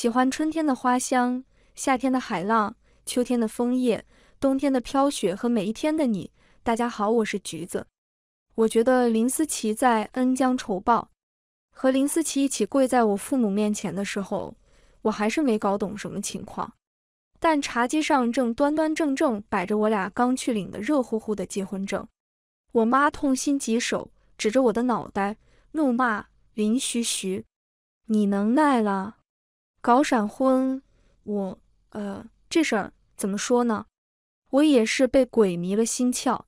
喜欢春天的花香，夏天的海浪，秋天的枫叶，冬天的飘雪和每一天的你。大家好，我是橘子。我觉得林思琪在恩将仇报。和林思琪一起跪在我父母面前的时候，我还是没搞懂什么情况。但茶几上正端端正正摆着我俩刚去领的热乎乎的结婚证。我妈痛心疾首，指着我的脑袋怒骂：“林徐徐，你能耐了！”搞闪婚，我呃，这事儿怎么说呢？我也是被鬼迷了心窍，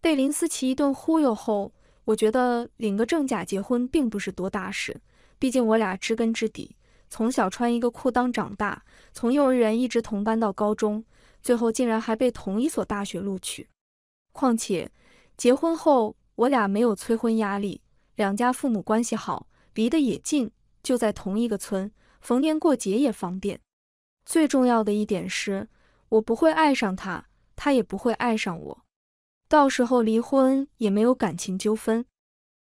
被林思琪一顿忽悠后，我觉得领个证假结婚并不是多大事。毕竟我俩知根知底，从小穿一个裤裆长大，从幼儿园一直同班到高中，最后竟然还被同一所大学录取。况且结婚后我俩没有催婚压力，两家父母关系好，离得也近，就在同一个村。逢年过节也方便。最重要的一点是我不会爱上他，他也不会爱上我，到时候离婚也没有感情纠纷。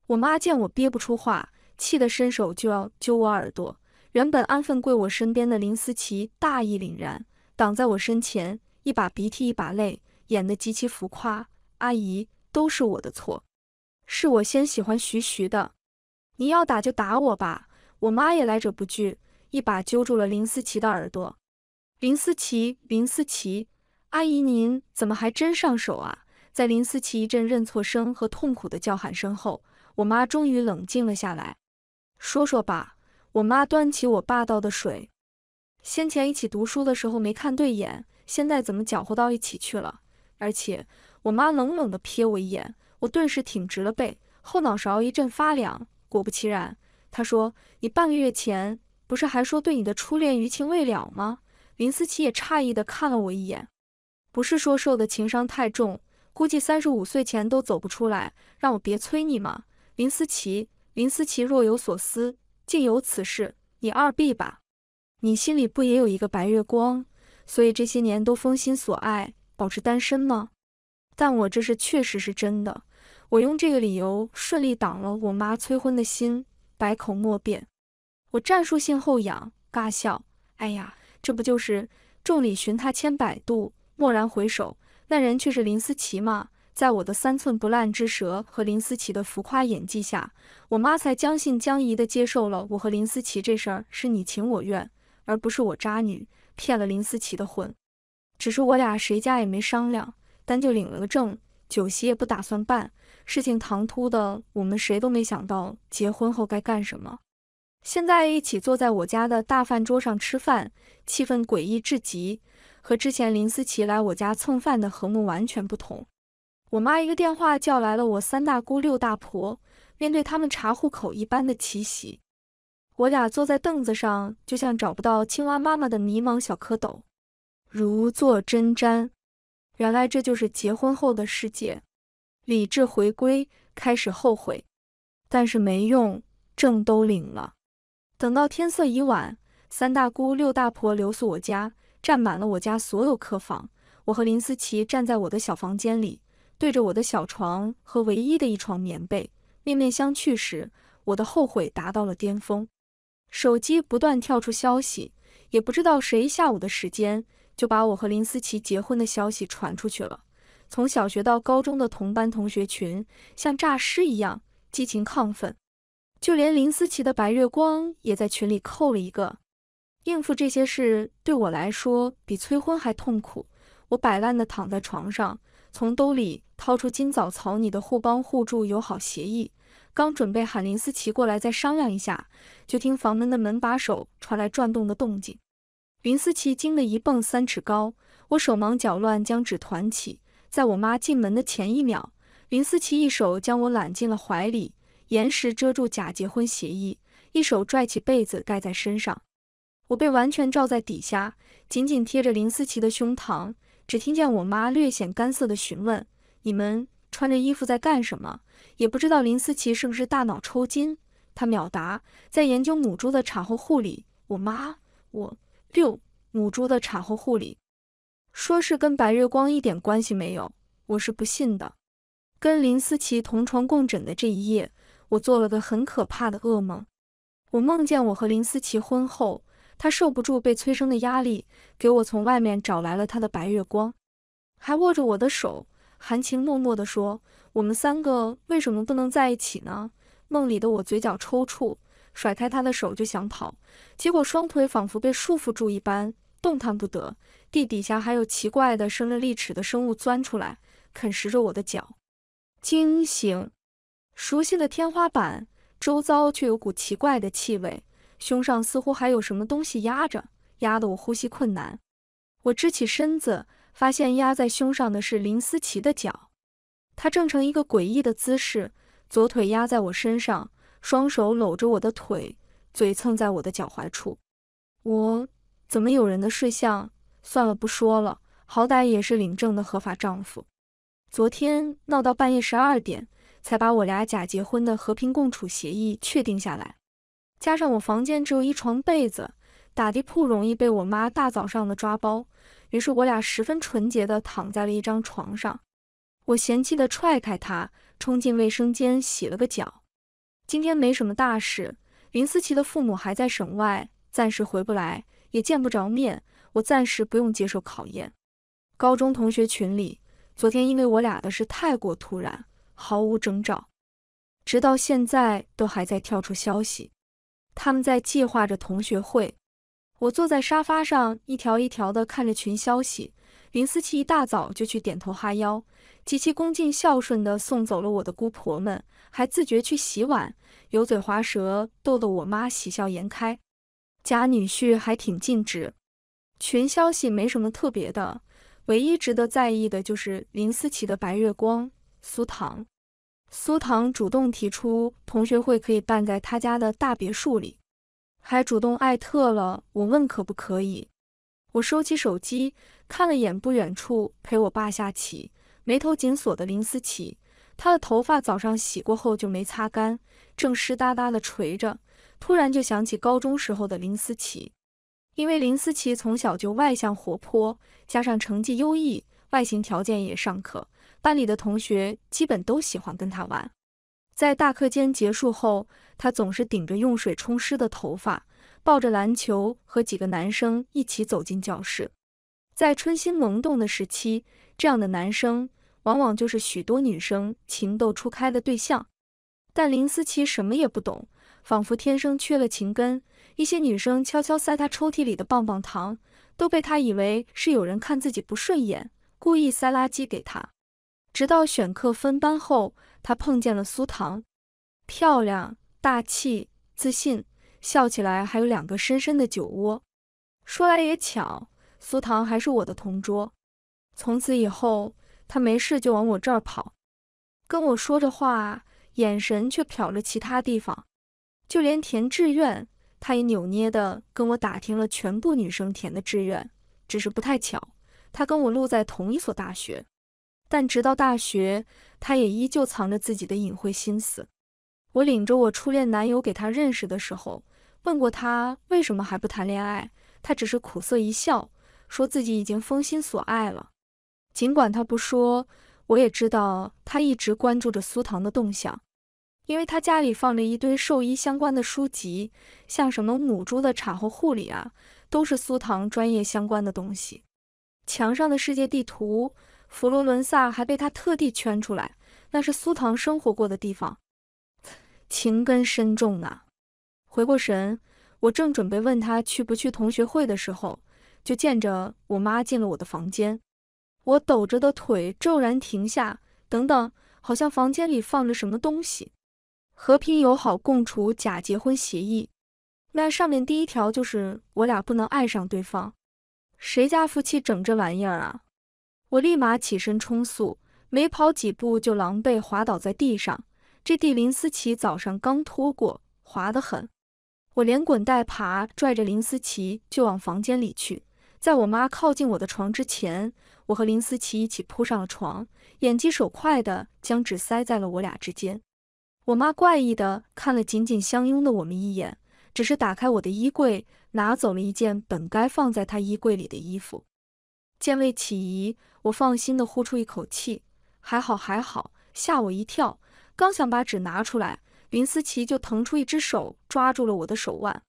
我妈见我憋不出话，气得伸手就要揪我耳朵。原本安分跪我身边的林思琪大义凛然挡在我身前，一把鼻涕一把泪，演得极其浮夸。阿姨，都是我的错，是我先喜欢徐徐的。你要打就打我吧，我妈也来者不拒。一把揪住了林思琪的耳朵，林思琪，林思琪，阿姨您怎么还真上手啊？在林思琪一阵认错声和痛苦的叫喊声后，我妈终于冷静了下来，说说吧。我妈端起我霸道的水，先前一起读书的时候没看对眼，现在怎么搅和到一起去了？而且我妈冷冷地瞥我一眼，我顿时挺直了背，后脑勺一阵发凉。果不其然，她说你半个月前。不是还说对你的初恋余情未了吗？林思琪也诧异的看了我一眼。不是说受的情伤太重，估计三十五岁前都走不出来，让我别催你吗？林思琪，林思琪若有所思，竟有此事？你二 B 吧？你心里不也有一个白月光，所以这些年都封心锁爱，保持单身吗？但我这是确实是真的，我用这个理由顺利挡了我妈催婚的心，百口莫辩。我战术性后仰，尬笑。哎呀，这不就是众里寻他千百度，蓦然回首，那人却是林思琪嘛？在我的三寸不烂之舌和林思琪的浮夸演技下，我妈才将信将疑的接受了我和林思琪这事儿是你情我愿，而不是我渣女骗了林思琪的婚。只是我俩谁家也没商量，单就领了个证，酒席也不打算办，事情唐突的，我们谁都没想到结婚后该干什么。现在一起坐在我家的大饭桌上吃饭，气氛诡异至极，和之前林思琪来我家蹭饭的和睦完全不同。我妈一个电话叫来了我三大姑六大婆，面对他们查户口一般的奇袭，我俩坐在凳子上，就像找不到青蛙妈妈的迷茫小蝌蚪，如坐针毡。原来这就是结婚后的世界，理智回归，开始后悔，但是没用，证都领了。等到天色已晚，三大姑六大婆留宿我家，占满了我家所有客房。我和林思琪站在我的小房间里，对着我的小床和唯一的一床棉被，面面相觑时，我的后悔达到了巅峰。手机不断跳出消息，也不知道谁下午的时间就把我和林思琪结婚的消息传出去了。从小学到高中的同班同学群，像诈尸一样，激情亢奋。就连林思琪的白月光也在群里扣了一个。应付这些事对我来说比催婚还痛苦。我摆烂的躺在床上，从兜里掏出今早草拟的互帮互助友好协议，刚准备喊林思琪过来再商量一下，就听房门的门把手传来转动的动静。林思琪惊得一蹦三尺高，我手忙脚乱将纸团起，在我妈进门的前一秒，林思琪一手将我揽进了怀里。岩石遮住假结婚协议，一手拽起被子盖在身上，我被完全罩在底下，紧紧贴着林思琪的胸膛。只听见我妈略显干涩的询问：“你们穿着衣服在干什么？”也不知道林思琪是不是大脑抽筋，她秒答：“在研究母猪的产后护理。”我妈，我六母猪的产后护理，说是跟白月光一点关系没有，我是不信的。跟林思琪同床共枕的这一夜。我做了个很可怕的噩梦，我梦见我和林思琪婚后，她受不住被催生的压力，给我从外面找来了她的白月光，还握着我的手，含情脉脉地说：“我们三个为什么不能在一起呢？”梦里的我嘴角抽搐，甩开她的手就想跑，结果双腿仿佛被束缚住一般，动弹不得。地底下还有奇怪的生了利齿的生物钻出来，啃食着我的脚，惊醒。熟悉的天花板，周遭却有股奇怪的气味，胸上似乎还有什么东西压着，压得我呼吸困难。我支起身子，发现压在胸上的是林思琪的脚，她正成一个诡异的姿势，左腿压在我身上，双手搂着我的腿，嘴蹭在我的脚踝处。我怎么有人的睡相？算了，不说了，好歹也是领证的合法丈夫。昨天闹到半夜十二点。才把我俩假结婚的和平共处协议确定下来，加上我房间只有一床被子，打地铺容易被我妈大早上的抓包，于是我俩十分纯洁的躺在了一张床上。我嫌弃的踹开他，冲进卫生间洗了个脚。今天没什么大事，林思琪的父母还在省外，暂时回不来，也见不着面，我暂时不用接受考验。高中同学群里，昨天因为我俩的事太过突然。毫无征兆，直到现在都还在跳出消息。他们在计划着同学会。我坐在沙发上，一条一条的看着群消息。林思琪一大早就去点头哈腰，极其恭敬孝顺的送走了我的姑婆们，还自觉去洗碗，油嘴滑舌，逗得我妈喜笑颜开。假女婿还挺尽职。群消息没什么特别的，唯一值得在意的就是林思琪的白月光。苏糖，苏糖主动提出同学会可以办在他家的大别墅里，还主动艾特了我，问可不可以。我收起手机，看了眼不远处陪我爸下棋、眉头紧锁的林思琪，她的头发早上洗过后就没擦干，正湿哒哒的垂着。突然就想起高中时候的林思琪，因为林思琪从小就外向活泼，加上成绩优异，外形条件也尚可。班里的同学基本都喜欢跟他玩，在大课间结束后，他总是顶着用水冲湿的头发，抱着篮球和几个男生一起走进教室。在春心萌动的时期，这样的男生往往就是许多女生情窦初开的对象。但林思琪什么也不懂，仿佛天生缺了情根。一些女生悄悄塞他抽屉里的棒棒糖，都被他以为是有人看自己不顺眼，故意塞垃圾给他。直到选课分班后，他碰见了苏糖，漂亮、大气、自信，笑起来还有两个深深的酒窝。说来也巧，苏糖还是我的同桌。从此以后，他没事就往我这儿跑，跟我说着话，眼神却瞟着其他地方。就连填志愿，他也扭捏地跟我打听了全部女生填的志愿，只是不太巧，他跟我录在同一所大学。但直到大学，他也依旧藏着自己的隐晦心思。我领着我初恋男友给他认识的时候，问过他为什么还不谈恋爱，他只是苦涩一笑，说自己已经封心锁爱了。尽管他不说，我也知道他一直关注着苏糖的动向，因为他家里放着一堆兽医相关的书籍，像什么母猪的产后护理啊，都是苏糖专业相关的东西。墙上的世界地图。佛罗伦萨还被他特地圈出来，那是苏糖生活过的地方，情根深重啊！回过神，我正准备问他去不去同学会的时候，就见着我妈进了我的房间，我抖着的腿骤然停下。等等，好像房间里放着什么东西？和平友好共处假结婚协议，那上面第一条就是我俩不能爱上对方，谁家夫妻整这玩意儿啊？我立马起身冲速，没跑几步就狼狈滑倒在地上。这地林思琪早上刚拖过，滑得很。我连滚带爬，拽着林思琪就往房间里去。在我妈靠近我的床之前，我和林思琪一起扑上了床，眼疾手快的将纸塞在了我俩之间。我妈怪异的看了紧紧相拥的我们一眼，只是打开我的衣柜，拿走了一件本该放在她衣柜里的衣服。见未起疑。我放心地呼出一口气，还好还好，吓我一跳。刚想把纸拿出来，林思琪就腾出一只手抓住了我的手腕。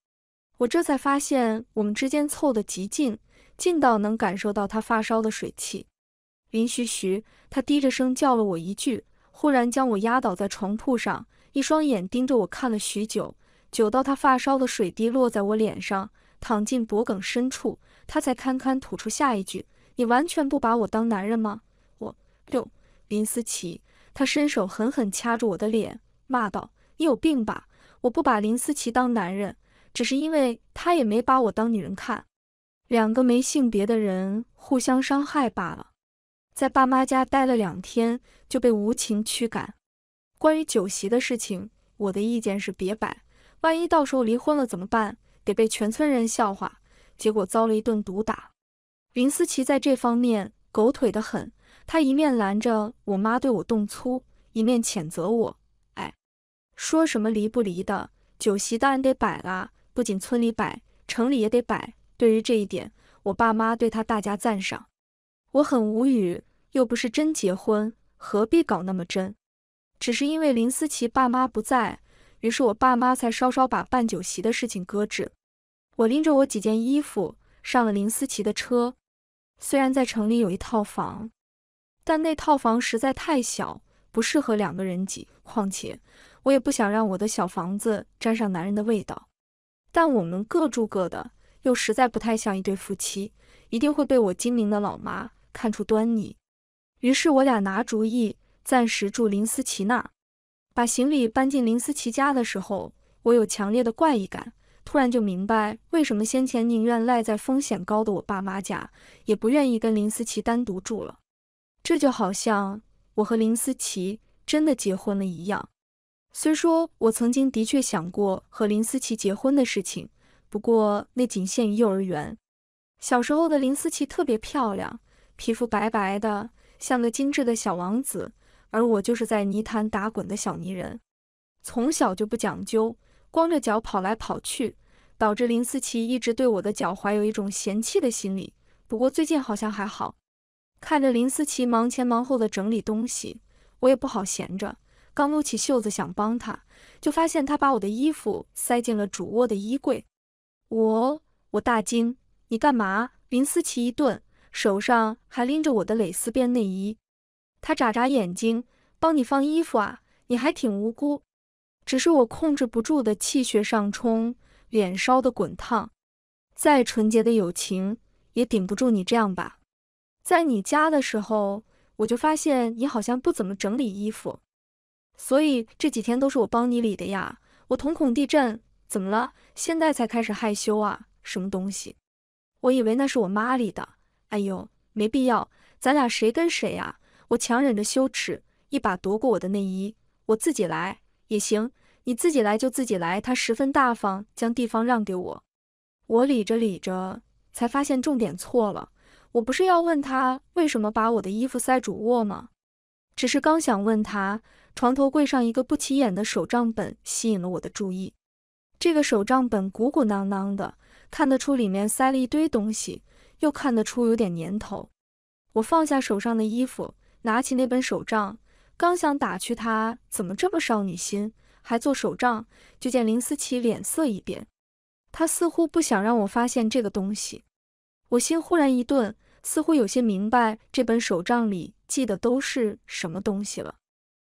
我这才发现我们之间凑得极近，近到能感受到他发梢的水汽。林徐徐，他低着声叫了我一句，忽然将我压倒在床铺上，一双眼盯着我看了许久，久到他发梢的水滴落在我脸上，淌进脖梗深处，他才堪堪吐出下一句。你完全不把我当男人吗？我六林思琪，他伸手狠狠掐住我的脸，骂道：“你有病吧？我不把林思琪当男人，只是因为他也没把我当女人看。两个没性别的人互相伤害罢了。”在爸妈家待了两天，就被无情驱赶。关于酒席的事情，我的意见是别摆，万一到时候离婚了怎么办？得被全村人笑话，结果遭了一顿毒打。林思琪在这方面狗腿的很，她一面拦着我妈对我动粗，一面谴责我。哎，说什么离不离的，酒席当然得摆啦，不仅村里摆，城里也得摆。对于这一点，我爸妈对她大加赞赏。我很无语，又不是真结婚，何必搞那么真？只是因为林思琪爸妈不在，于是我爸妈才稍稍把办酒席的事情搁置。我拎着我几件衣服上了林思琪的车。虽然在城里有一套房，但那套房实在太小，不适合两个人挤。况且我也不想让我的小房子沾上男人的味道。但我们各住各的，又实在不太像一对夫妻，一定会被我精明的老妈看出端倪。于是，我俩拿主意，暂时住林思琪那儿。把行李搬进林思琪家的时候，我有强烈的怪异感。突然就明白为什么先前宁愿赖在风险高的我爸妈家，也不愿意跟林思琪单独住了。这就好像我和林思琪真的结婚了一样。虽说我曾经的确想过和林思琪结婚的事情，不过那仅限于幼儿园。小时候的林思琪特别漂亮，皮肤白白的，像个精致的小王子，而我就是在泥潭打滚的小泥人，从小就不讲究。光着脚跑来跑去，导致林思琪一直对我的脚踝有一种嫌弃的心理。不过最近好像还好。看着林思琪忙前忙后的整理东西，我也不好闲着，刚撸起袖子想帮她，就发现她把我的衣服塞进了主卧的衣柜。我我大惊，你干嘛？林思琪一顿，手上还拎着我的蕾丝边内衣。她眨眨眼睛，帮你放衣服啊，你还挺无辜。只是我控制不住的气血上冲，脸烧得滚烫。再纯洁的友情也顶不住你这样吧。在你家的时候，我就发现你好像不怎么整理衣服，所以这几天都是我帮你理的呀。我瞳孔地震，怎么了？现在才开始害羞啊？什么东西？我以为那是我妈理的。哎呦，没必要，咱俩谁跟谁啊？我强忍着羞耻，一把夺过我的内衣，我自己来也行。你自己来就自己来，他十分大方，将地方让给我。我理着理着，才发现重点错了。我不是要问他为什么把我的衣服塞主卧吗？只是刚想问他，床头柜上一个不起眼的手账本吸引了我的注意。这个手账本鼓鼓囊囊的，看得出里面塞了一堆东西，又看得出有点年头。我放下手上的衣服，拿起那本手账，刚想打趣他怎么这么少女心。还做手账，就见林思琪脸色一变，他似乎不想让我发现这个东西。我心忽然一顿，似乎有些明白这本手账里记的都是什么东西了。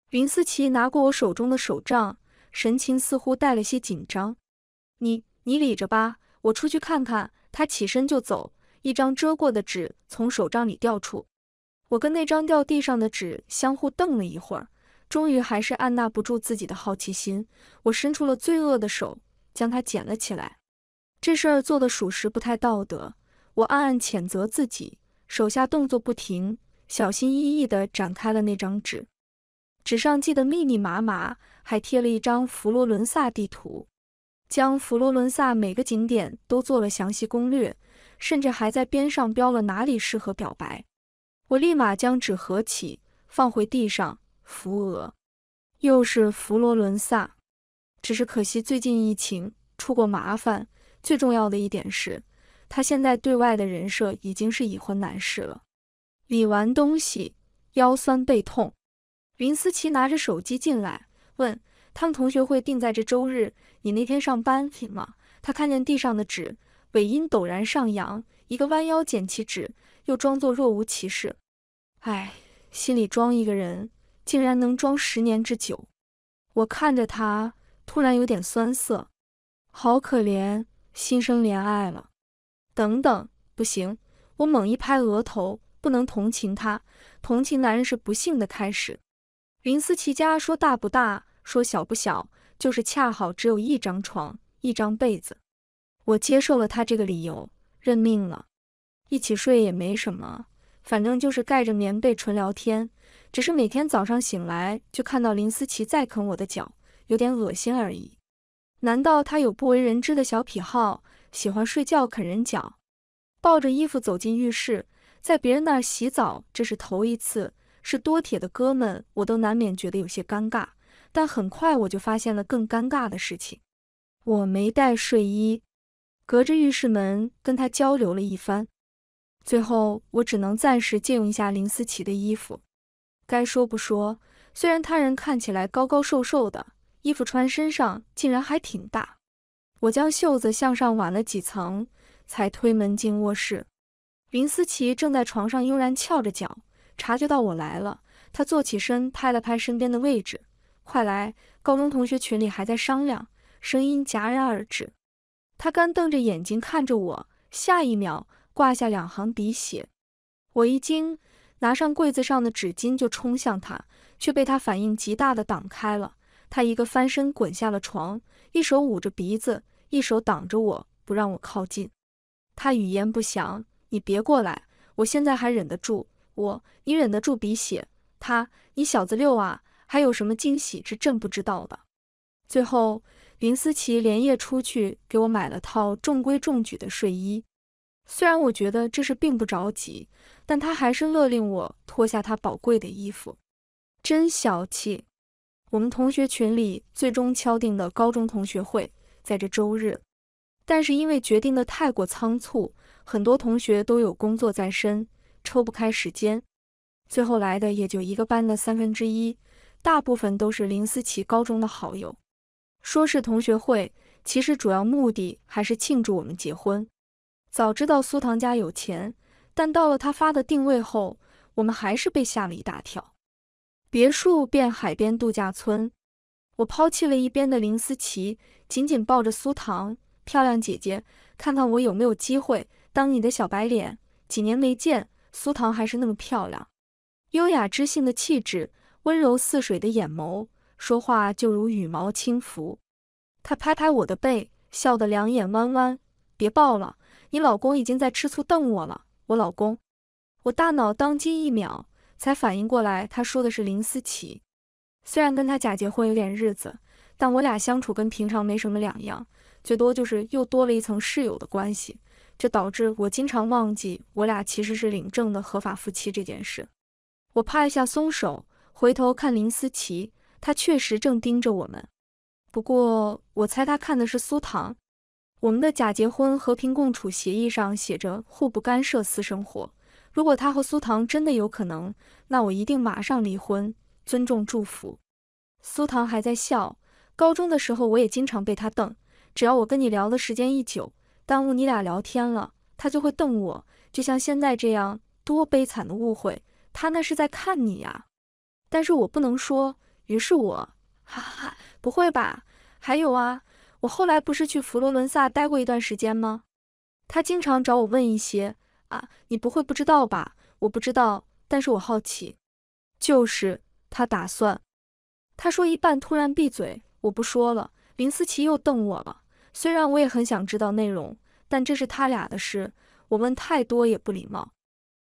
林思琪拿过我手中的手账，神情似乎带了些紧张。你你理着吧，我出去看看。他起身就走，一张折过的纸从手账里掉出，我跟那张掉地上的纸相互瞪了一会儿。终于还是按捺不住自己的好奇心，我伸出了罪恶的手，将它捡了起来。这事儿做的属实不太道德，我暗暗谴责自己。手下动作不停，小心翼翼地展开了那张纸。纸上记得密密麻麻，还贴了一张佛罗伦萨地图，将佛罗伦萨每个景点都做了详细攻略，甚至还在边上标了哪里适合表白。我立马将纸合起，放回地上。扶额，又是佛罗伦萨，只是可惜最近疫情出过麻烦。最重要的一点是，他现在对外的人设已经是已婚男士了。理完东西，腰酸背痛，云思琪拿着手机进来，问他们同学会定在这周日，你那天上班行吗？他看见地上的纸，尾音陡然上扬，一个弯腰捡起纸，又装作若无其事。哎，心里装一个人。竟然能装十年之久，我看着他，突然有点酸涩，好可怜，心生怜爱了。等等，不行，我猛一拍额头，不能同情他，同情男人是不幸的开始。林思琪家说大不大，说小不小，就是恰好只有一张床，一张被子。我接受了他这个理由，认命了，一起睡也没什么，反正就是盖着棉被纯聊天。只是每天早上醒来就看到林思琪在啃我的脚，有点恶心而已。难道他有不为人知的小癖好，喜欢睡觉啃人脚？抱着衣服走进浴室，在别人那儿洗澡，这是头一次。是多铁的哥们，我都难免觉得有些尴尬。但很快我就发现了更尴尬的事情：我没带睡衣。隔着浴室门跟他交流了一番，最后我只能暂时借用一下林思琪的衣服。该说不说，虽然他人看起来高高瘦瘦的，衣服穿身上竟然还挺大。我将袖子向上挽了几层，才推门进卧室。林思琪正在床上悠然翘着脚，察觉到我来了，她坐起身，拍了拍身边的位置：“快来，高中同学群里还在商量。”声音戛然而止，她干瞪着眼睛看着我，下一秒挂下两行鼻血。我一惊。拿上柜子上的纸巾就冲向他，却被他反应极大的挡开了。他一个翻身滚下了床，一手捂着鼻子，一手挡着我，不让我靠近。他语言不详，你别过来，我现在还忍得住。我，你忍得住鼻血？他，你小子六啊？还有什么惊喜是朕不知道的？最后，林思琪连夜出去给我买了套中规中矩的睡衣。虽然我觉得这事并不着急，但他还是勒令我脱下他宝贵的衣服，真小气。我们同学群里最终敲定的高中同学会在这周日，但是因为决定的太过仓促，很多同学都有工作在身，抽不开时间。最后来的也就一个班的三分之一，大部分都是林思琪高中的好友。说是同学会，其实主要目的还是庆祝我们结婚。早知道苏糖家有钱，但到了他发的定位后，我们还是被吓了一大跳。别墅变海边度假村，我抛弃了一边的林思琪，紧紧抱着苏糖，漂亮姐姐，看看我有没有机会当你的小白脸。几年没见，苏糖还是那么漂亮，优雅知性的气质，温柔似水的眼眸，说话就如羽毛轻拂。她拍拍我的背，笑得两眼弯弯，别抱了。你老公已经在吃醋瞪我了，我老公，我大脑当机一秒才反应过来，他说的是林思琪。虽然跟他假结婚有点日子，但我俩相处跟平常没什么两样，最多就是又多了一层室友的关系，这导致我经常忘记我俩其实是领证的合法夫妻这件事。我啪一下松手，回头看林思琪，他确实正盯着我们，不过我猜他看的是苏糖。我们的假结婚和平共处协议上写着互不干涉私生活。如果他和苏糖真的有可能，那我一定马上离婚，尊重祝福。苏糖还在笑。高中的时候我也经常被他瞪，只要我跟你聊的时间一久，耽误你俩聊天了，他就会瞪我。就像现在这样，多悲惨的误会。他那是在看你呀，但是我不能说。于是我哈哈，不会吧？还有啊。我后来不是去佛罗伦萨待过一段时间吗？他经常找我问一些啊，你不会不知道吧？我不知道，但是我好奇。就是他打算。他说一半突然闭嘴，我不说了。林思琪又瞪我了。虽然我也很想知道内容，但这是他俩的事，我问太多也不礼貌。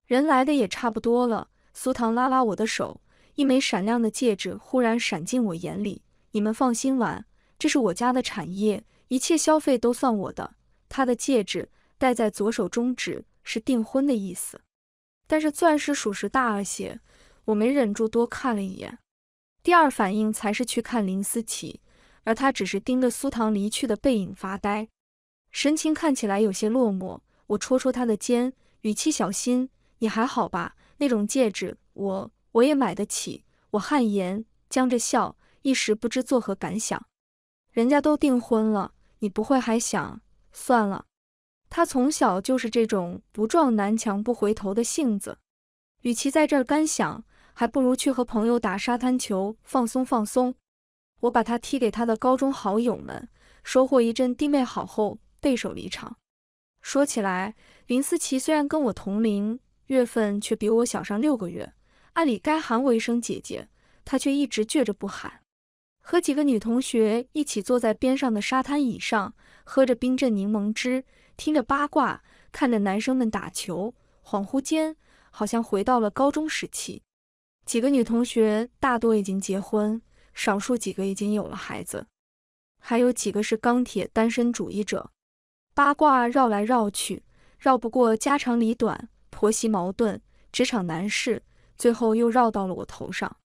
人来的也差不多了，苏唐拉拉我的手，一枚闪亮的戒指忽然闪进我眼里。你们放心玩。这是我家的产业，一切消费都算我的。他的戒指戴在左手中指，是订婚的意思。但是钻石属实大了些，我没忍住多看了一眼。第二反应才是去看林思琪，而他只是盯着苏唐离去的背影发呆，神情看起来有些落寞。我戳戳他的肩，语气小心：“你还好吧？那种戒指，我我也买得起。”我汗颜，僵着笑，一时不知作何感想。人家都订婚了，你不会还想算了？他从小就是这种不撞南墙不回头的性子，与其在这儿干想，还不如去和朋友打沙滩球放松放松。我把他踢给他的高中好友们，收获一阵弟妹好后，背手离场。说起来，林思琪虽然跟我同龄，月份却比我小上六个月，按理该喊我一声姐姐，她却一直倔着不喊。和几个女同学一起坐在边上的沙滩椅上，喝着冰镇柠檬汁，听着八卦，看着男生们打球，恍惚间好像回到了高中时期。几个女同学大多已经结婚，少数几个已经有了孩子，还有几个是钢铁单身主义者。八卦绕来绕去，绕不过家长里短、婆媳矛盾、职场难事，最后又绕到了我头上。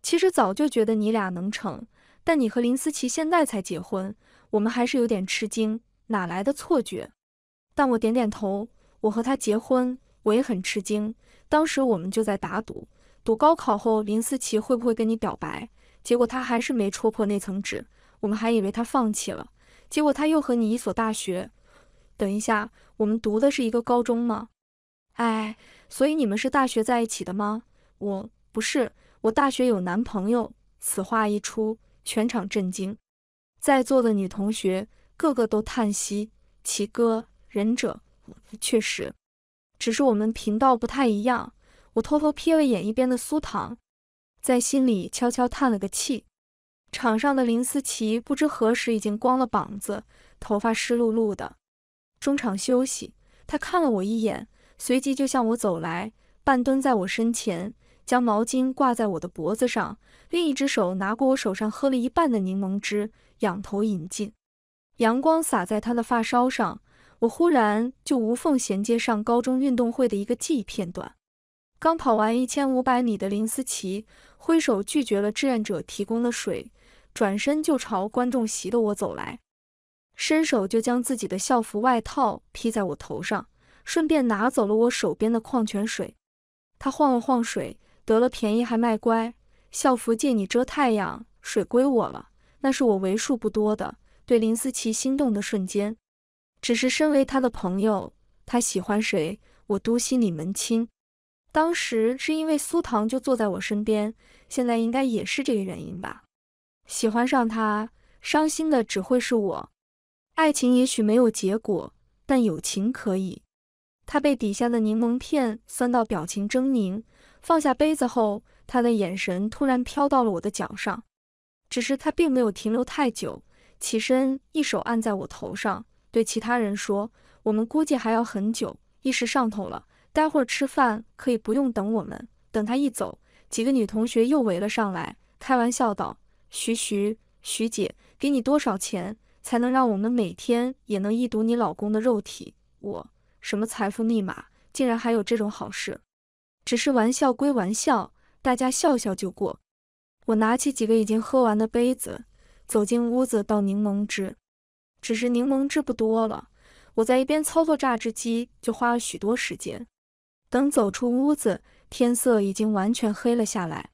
其实早就觉得你俩能成。但你和林思琪现在才结婚，我们还是有点吃惊，哪来的错觉？但我点点头，我和他结婚，我也很吃惊。当时我们就在打赌，赌高考后林思琪会不会跟你表白。结果他还是没戳破那层纸，我们还以为他放弃了。结果他又和你一所大学。等一下，我们读的是一个高中吗？哎，所以你们是大学在一起的吗？我不是，我大学有男朋友。此话一出。全场震惊，在座的女同学个个都叹息。奇哥，忍者确实，只是我们频道不太一样。我偷偷瞥了眼一边的苏糖，在心里悄悄叹了个气。场上的林思琪不知何时已经光了膀子，头发湿漉漉的。中场休息，她看了我一眼，随即就向我走来，半蹲在我身前。将毛巾挂在我的脖子上，另一只手拿过我手上喝了一半的柠檬汁，仰头饮尽。阳光洒在他的发梢上，我忽然就无缝衔接上高中运动会的一个记忆片段。刚跑完一千五百米的林思琪挥手拒绝了志愿者提供的水，转身就朝观众席的我走来，伸手就将自己的校服外套披在我头上，顺便拿走了我手边的矿泉水。他晃了晃水。得了便宜还卖乖，校服借你遮太阳，水归我了。那是我为数不多的对林思琪心动的瞬间。只是身为他的朋友，他喜欢谁我都心里门清。当时是因为苏糖就坐在我身边，现在应该也是这个原因吧。喜欢上他，伤心的只会是我。爱情也许没有结果，但友情可以。他被底下的柠檬片酸到表情狰狞。放下杯子后，他的眼神突然飘到了我的脚上，只是他并没有停留太久，起身一手按在我头上，对其他人说：“我们估计还要很久，一时上头了，待会儿吃饭可以不用等我们。”等他一走，几个女同学又围了上来，开玩笑道：“徐徐徐姐，给你多少钱才能让我们每天也能一睹你老公的肉体？我什么财富密码，竟然还有这种好事？”只是玩笑归玩笑，大家笑笑就过。我拿起几个已经喝完的杯子，走进屋子倒柠檬汁。只是柠檬汁不多了，我在一边操作榨汁机就花了许多时间。等走出屋子，天色已经完全黑了下来。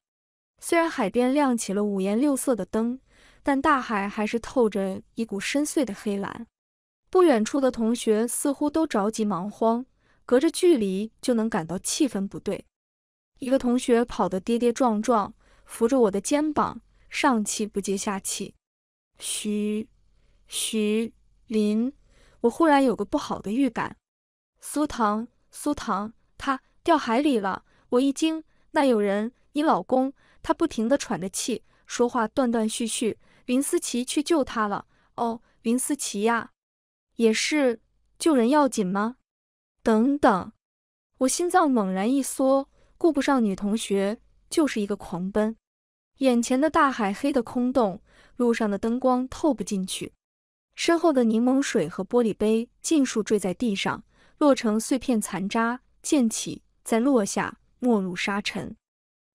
虽然海边亮起了五颜六色的灯，但大海还是透着一股深邃的黑蓝。不远处的同学似乎都着急忙慌。隔着距离就能感到气氛不对，一个同学跑得跌跌撞撞，扶着我的肩膀，上气不接下气。徐徐林，我忽然有个不好的预感。苏糖，苏糖，他掉海里了！我一惊，那有人？你老公？他不停地喘着气，说话断断续续。林思琪去救他了。哦，林思琪呀，也是，救人要紧吗？等等，我心脏猛然一缩，顾不上女同学，就是一个狂奔。眼前的大海黑的空洞，路上的灯光透不进去，身后的柠檬水和玻璃杯尽数坠在地上，落成碎片残渣，溅起再落下，没入沙尘。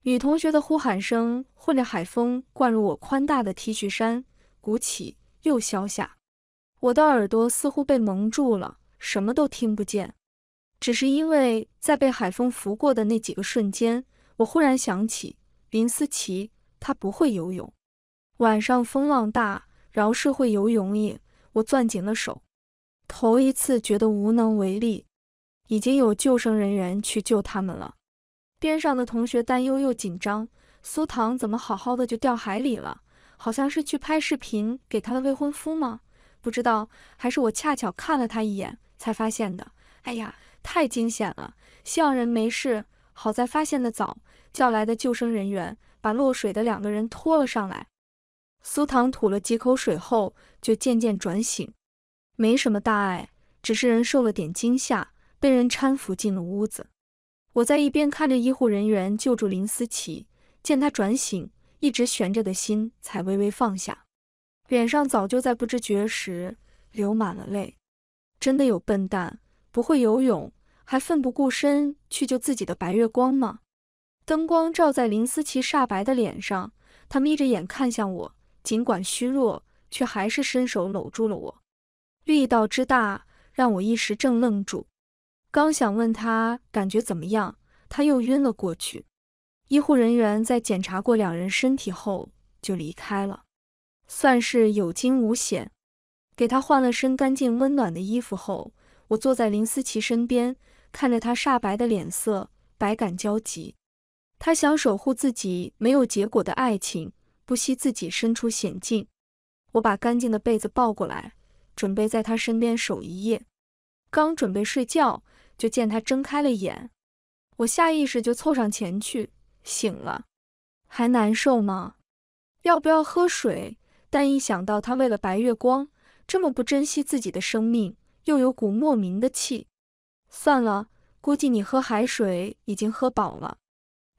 女同学的呼喊声混着海风灌入我宽大的 T 恤衫，鼓起又消下，我的耳朵似乎被蒙住了，什么都听不见。只是因为，在被海风拂过的那几个瞬间，我忽然想起林思琪，她不会游泳。晚上风浪大，饶是会游泳也。我攥紧了手，头一次觉得无能为力。已经有救生人员去救他们了。边上的同学担忧又紧张。苏糖怎么好好的就掉海里了？好像是去拍视频给他的未婚夫吗？不知道，还是我恰巧看了他一眼才发现的。哎呀！太惊险了，希望人没事。好在发现的早，叫来的救生人员把落水的两个人拖了上来。苏糖吐了几口水后，就渐渐转醒，没什么大碍，只是人受了点惊吓，被人搀扶进了屋子。我在一边看着医护人员救助林思琪，见她转醒，一直悬着的心才微微放下，脸上早就在不知觉时流满了泪。真的有笨蛋。不会游泳，还奋不顾身去救自己的白月光吗？灯光照在林思琪煞白的脸上，她眯着眼看向我，尽管虚弱，却还是伸手搂住了我，力道之大，让我一时正愣住。刚想问他感觉怎么样，他又晕了过去。医护人员在检查过两人身体后就离开了，算是有惊无险。给他换了身干净温暖的衣服后。我坐在林思琪身边，看着她煞白的脸色，百感交集。她想守护自己没有结果的爱情，不惜自己身处险境。我把干净的被子抱过来，准备在她身边守一夜。刚准备睡觉，就见她睁开了眼，我下意识就凑上前去。醒了，还难受吗？要不要喝水？但一想到她为了白月光这么不珍惜自己的生命，又有股莫名的气，算了，估计你喝海水已经喝饱了。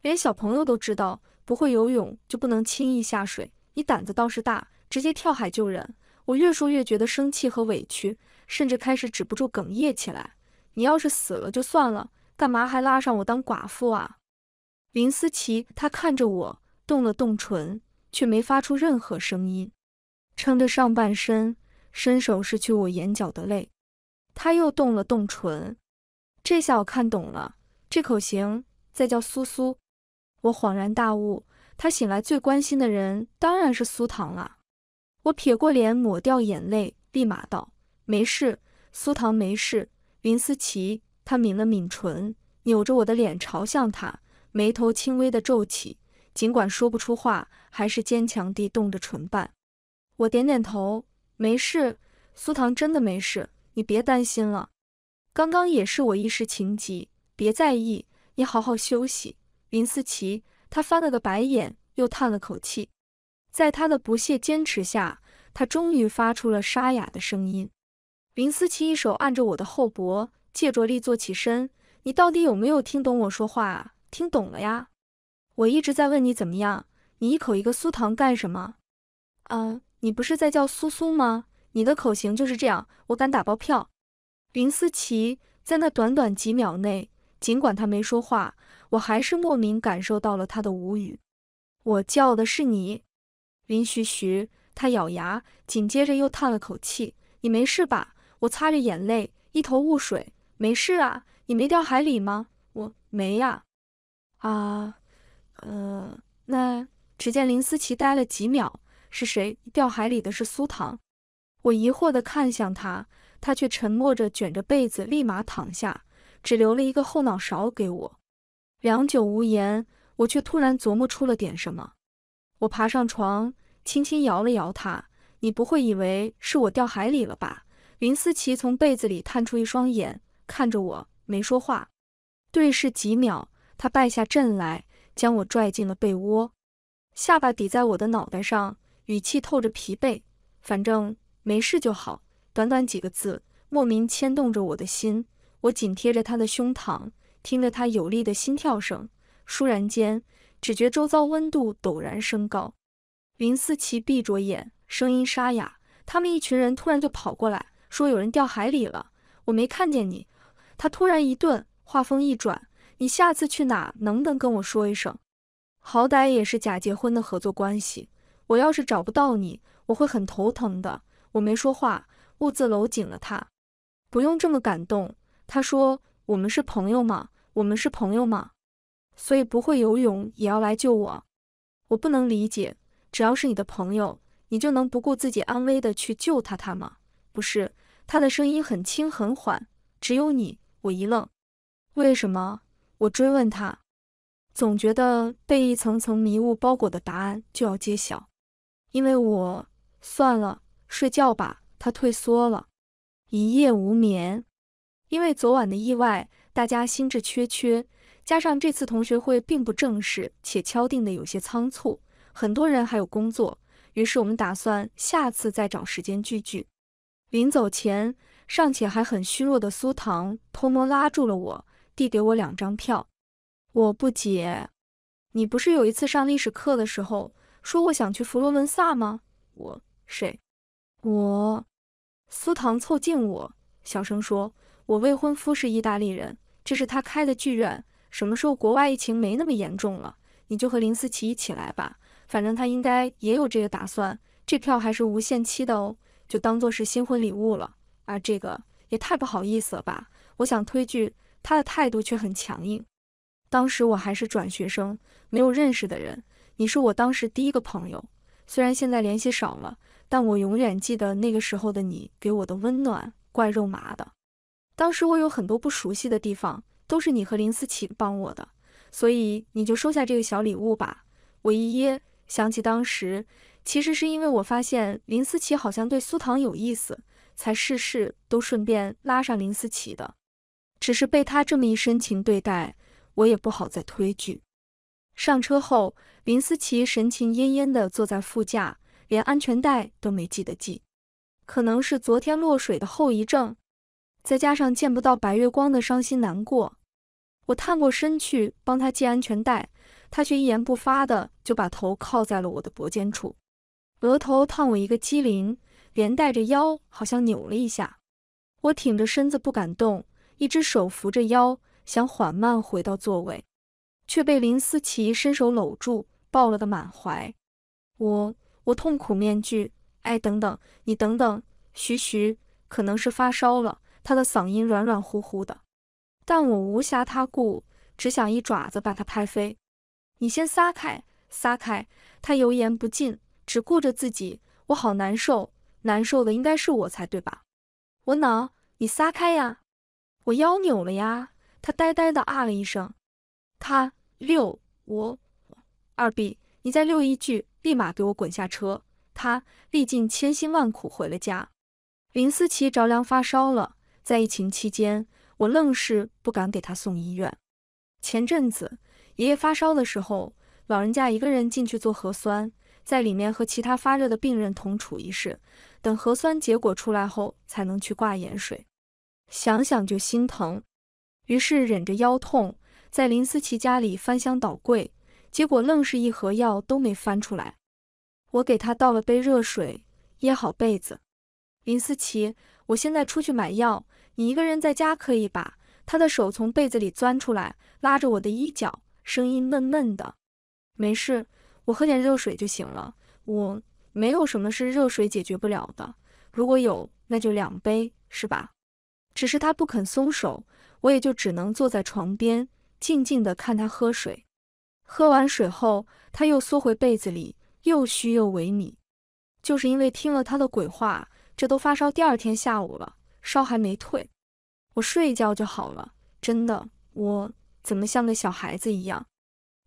连小朋友都知道，不会游泳就不能轻易下水。你胆子倒是大，直接跳海救人。我越说越觉得生气和委屈，甚至开始止不住哽咽起来。你要是死了就算了，干嘛还拉上我当寡妇啊？林思琪，她看着我，动了动唇，却没发出任何声音，撑着上半身，伸手拭去我眼角的泪。他又动了动唇，这下我看懂了，这口型在叫苏苏。我恍然大悟，他醒来最关心的人当然是苏糖了。我撇过脸，抹掉眼泪，立马道：“没事，苏糖没事。”林思琪，他抿了抿唇，扭着我的脸朝向他，眉头轻微的皱起，尽管说不出话，还是坚强地动着唇瓣。我点点头：“没事，苏糖真的没事。”你别担心了，刚刚也是我一时情急，别在意，你好好休息。林思琪，他翻了个白眼，又叹了口气，在他的不屑坚持下，他终于发出了沙哑的声音。林思琪一手按着我的后脖，借着力坐起身，你到底有没有听懂我说话啊？听懂了呀，我一直在问你怎么样，你一口一个苏糖干什么？啊，你不是在叫苏苏吗？你的口型就是这样，我敢打包票。林思琪在那短短几秒内，尽管他没说话，我还是莫名感受到了他的无语。我叫的是你，林徐徐。他咬牙，紧接着又叹了口气。你没事吧？我擦着眼泪，一头雾水。没事啊，你没掉海里吗？我没呀。啊，呃，那只见林思琪呆了几秒。是谁掉海里的是苏唐。我疑惑地看向他，他却沉默着卷着被子，立马躺下，只留了一个后脑勺给我。良久无言，我却突然琢磨出了点什么。我爬上床，轻轻摇了摇他：“你不会以为是我掉海里了吧？”林思琪从被子里探出一双眼，看着我，没说话。对视几秒，他败下阵来，将我拽进了被窝，下巴抵在我的脑袋上，语气透着疲惫：“反正……”没事就好，短短几个字，莫名牵动着我的心。我紧贴着他的胸膛，听着他有力的心跳声。倏然间，只觉周遭温度陡然升高。林思琪闭着眼，声音沙哑。他们一群人突然就跑过来，说有人掉海里了。我没看见你。他突然一顿，话锋一转，你下次去哪能不能跟我说一声？好歹也是假结婚的合作关系，我要是找不到你，我会很头疼的。我没说话，兀自搂紧了他。不用这么感动，他说：“我们是朋友嘛，我们是朋友嘛，所以不会游泳也要来救我。”我不能理解，只要是你的朋友，你就能不顾自己安危的去救他他吗？不是，他的声音很轻很缓，只有你。我一愣，为什么？我追问他，总觉得被一层层迷雾包裹的答案就要揭晓。因为我算了。睡觉吧，他退缩了，一夜无眠。因为昨晚的意外，大家心智缺缺，加上这次同学会并不正式，且敲定的有些仓促，很多人还有工作，于是我们打算下次再找时间聚聚。临走前，尚且还很虚弱的苏糖偷摸拉住了我，递给我两张票。我不解，你不是有一次上历史课的时候说我想去佛罗伦萨吗？我谁？我，苏糖凑近我，小声说：“我未婚夫是意大利人，这是他开的剧院。什么时候国外疫情没那么严重了，你就和林思琪一起来吧。反正他应该也有这个打算。这票还是无限期的哦，就当做是新婚礼物了啊。这个也太不好意思了吧？我想推拒，他的态度却很强硬。当时我还是转学生，没有认识的人，你是我当时第一个朋友，虽然现在联系少了。”但我永远记得那个时候的你给我的温暖，怪肉麻的。当时我有很多不熟悉的地方，都是你和林思琪帮我的，所以你就收下这个小礼物吧。我一噎，想起当时，其实是因为我发现林思琪好像对苏糖有意思，才事事都顺便拉上林思琪的。只是被他这么一深情对待，我也不好再推拒。上车后，林思琪神情恹恹地坐在副驾。连安全带都没记得系，可能是昨天落水的后遗症，再加上见不到白月光的伤心难过，我探过身去帮他系安全带，他却一言不发的就把头靠在了我的脖肩处，额头烫我一个机灵，连带着腰好像扭了一下，我挺着身子不敢动，一只手扶着腰想缓慢回到座位，却被林思琪伸手搂住，抱了个满怀，我。我痛苦面具，哎，等等，你等等，徐徐，可能是发烧了，他的嗓音软软乎乎的，但我无暇他顾，只想一爪子把他拍飞。你先撒开，撒开，他油盐不进，只顾着自己，我好难受，难受的应该是我才对吧？我恼，你撒开呀，我腰扭了呀。他呆呆的啊了一声。他六，我二 b，你再六一句。立马给我滚下车！他历尽千辛万苦回了家。林思琪着凉发烧了，在疫情期间，我愣是不敢给他送医院。前阵子爷爷发烧的时候，老人家一个人进去做核酸，在里面和其他发热的病人同处一室，等核酸结果出来后才能去挂盐水，想想就心疼。于是忍着腰痛，在林思琪家里翻箱倒柜。结果愣是一盒药都没翻出来，我给他倒了杯热水，掖好被子。林思琪，我现在出去买药，你一个人在家可以吧？他的手从被子里钻出来，拉着我的衣角，声音闷闷的。没事，我喝点热水就行了，我没有什么是热水解决不了的。如果有，那就两杯，是吧？只是他不肯松手，我也就只能坐在床边，静静的看他喝水。喝完水后，他又缩回被子里，又虚又萎靡，就是因为听了他的鬼话，这都发烧第二天下午了，烧还没退，我睡一觉就好了，真的，我怎么像个小孩子一样？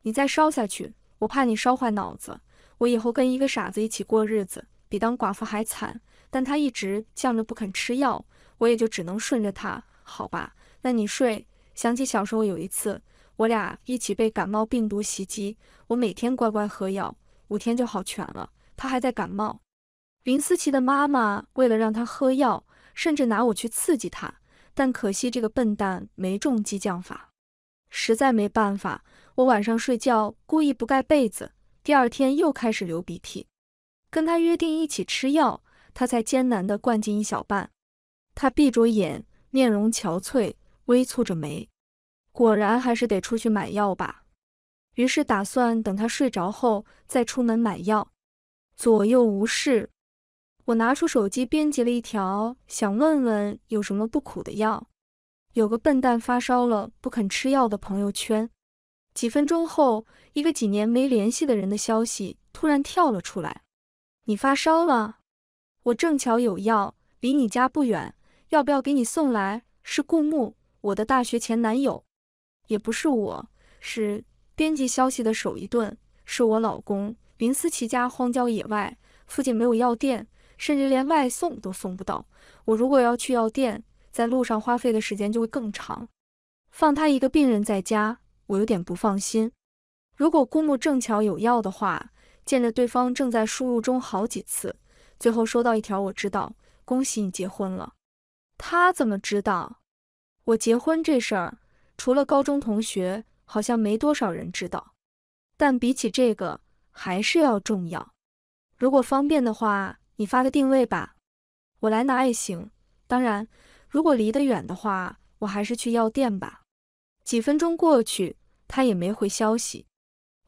你再烧下去，我怕你烧坏脑子，我以后跟一个傻子一起过日子，比当寡妇还惨。但他一直犟着不肯吃药，我也就只能顺着他，好吧，那你睡。想起小时候有一次。我俩一起被感冒病毒袭击，我每天乖乖喝药，五天就好全了。他还在感冒。林思琪的妈妈为了让他喝药，甚至拿我去刺激他，但可惜这个笨蛋没中激将法。实在没办法，我晚上睡觉故意不盖被子，第二天又开始流鼻涕。跟他约定一起吃药，他才艰难地灌进一小半。他闭着眼，面容憔悴，微蹙着眉。果然还是得出去买药吧，于是打算等他睡着后再出门买药。左右无事，我拿出手机编辑了一条，想问问有什么不苦的药。有个笨蛋发烧了不肯吃药的朋友圈。几分钟后，一个几年没联系的人的消息突然跳了出来：“你发烧了，我正巧有药，离你家不远，要不要给你送来？”是顾牧，我的大学前男友。也不是我，是编辑消息的手一顿，是我老公林思琪家荒郊野外，附近没有药店，甚至连外送都送不到。我如果要去药店，在路上花费的时间就会更长。放他一个病人在家，我有点不放心。如果姑母正巧有药的话，见着对方正在输入中好几次，最后收到一条，我知道，恭喜你结婚了。他怎么知道我结婚这事儿？除了高中同学，好像没多少人知道。但比起这个，还是要重要。如果方便的话，你发个定位吧，我来拿也行。当然，如果离得远的话，我还是去药店吧。几分钟过去，他也没回消息。